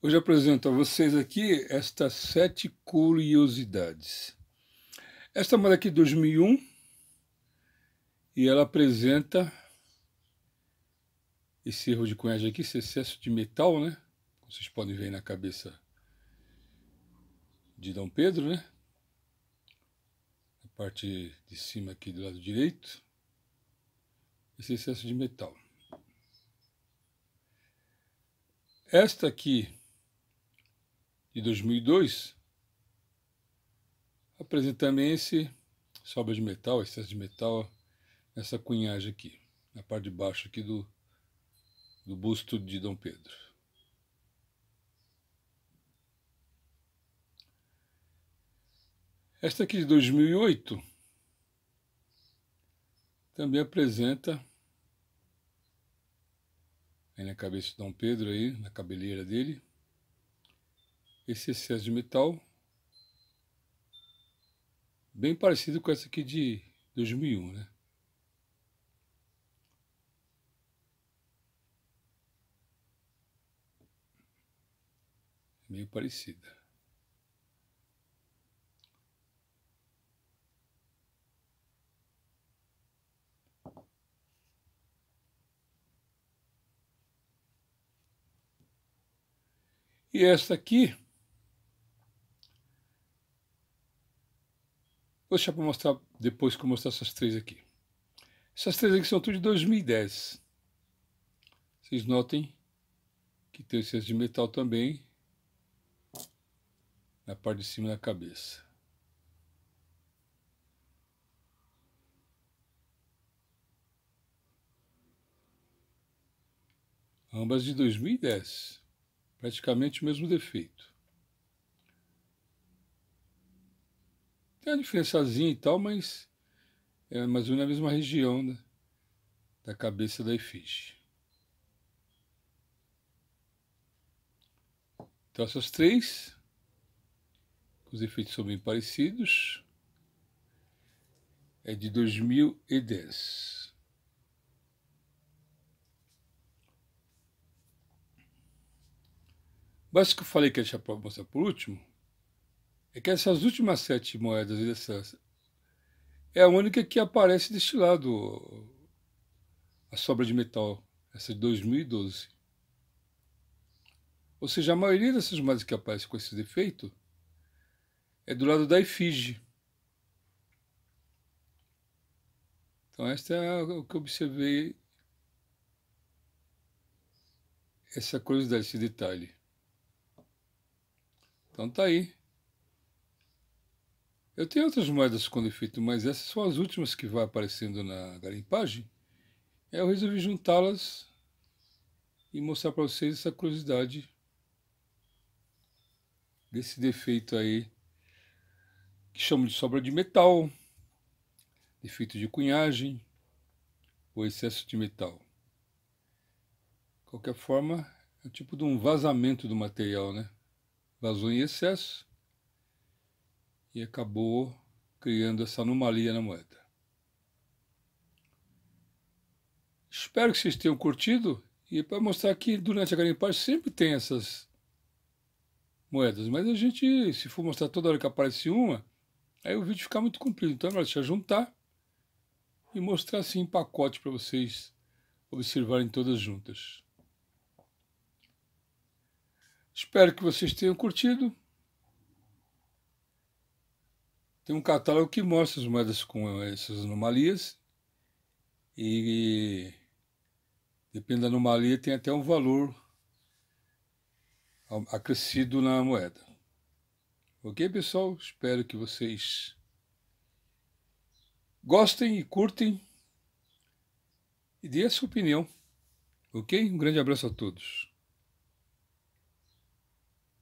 Hoje apresento a vocês aqui estas sete curiosidades. Esta moda aqui de 2001 e ela apresenta esse erro de cunhagem aqui, esse excesso de metal, né? Como vocês podem ver na cabeça de Dom Pedro, né? A parte de cima aqui do lado direito, esse excesso de metal. Esta aqui de 2002, apresentando também esse sobra de metal, excesso de metal, nessa cunhagem aqui, na parte de baixo aqui do, do busto de Dom Pedro. Esta aqui de 2008 também apresenta aí na cabeça de Dom Pedro aí, na cabeleira dele, esse excesso de metal, bem parecido com essa aqui de 2001, né? Meio parecida. E esta aqui Vou deixar para mostrar depois que eu mostrar essas três aqui. Essas três aqui são tudo de 2010. Vocês notem que tem essas de metal também na parte de cima da cabeça. Ambas de 2010, praticamente o mesmo defeito. Tem é uma diferençazinha e tal, mas é mais ou menos a mesma região da, né, da cabeça da efígie. Então essas três, os efeitos são bem parecidos, é de 2010. Basta que eu falei que ia deixar para mostrar por último, é que essas últimas sete moedas de é a única que aparece deste lado, a sobra de metal, essa de 2012. Ou seja, a maioria dessas moedas que aparece com esse defeito é do lado da efígie. Então, esta é o que eu observei, essa curiosidade, esse detalhe. Então, tá aí. Eu tenho outras moedas com defeito, mas essas são as últimas que vai aparecendo na garimpagem. Eu resolvi juntá-las e mostrar para vocês essa curiosidade desse defeito aí que chamo de sobra de metal, defeito de cunhagem ou excesso de metal. De qualquer forma, é tipo de um vazamento do material, né? Vazou em excesso e acabou criando essa anomalia na moeda. Espero que vocês tenham curtido e para mostrar que durante a garimpagem sempre tem essas moedas, mas a gente, se for mostrar toda hora que aparece uma, aí o vídeo fica muito comprido, então é melhor deixar juntar e mostrar assim em pacote para vocês observarem todas juntas. Espero que vocês tenham curtido tem um catálogo que mostra as moedas com essas anomalias e depende da anomalia tem até um valor acrescido na moeda. Ok, pessoal? Espero que vocês gostem e curtem e dê a sua opinião. Ok? Um grande abraço a todos.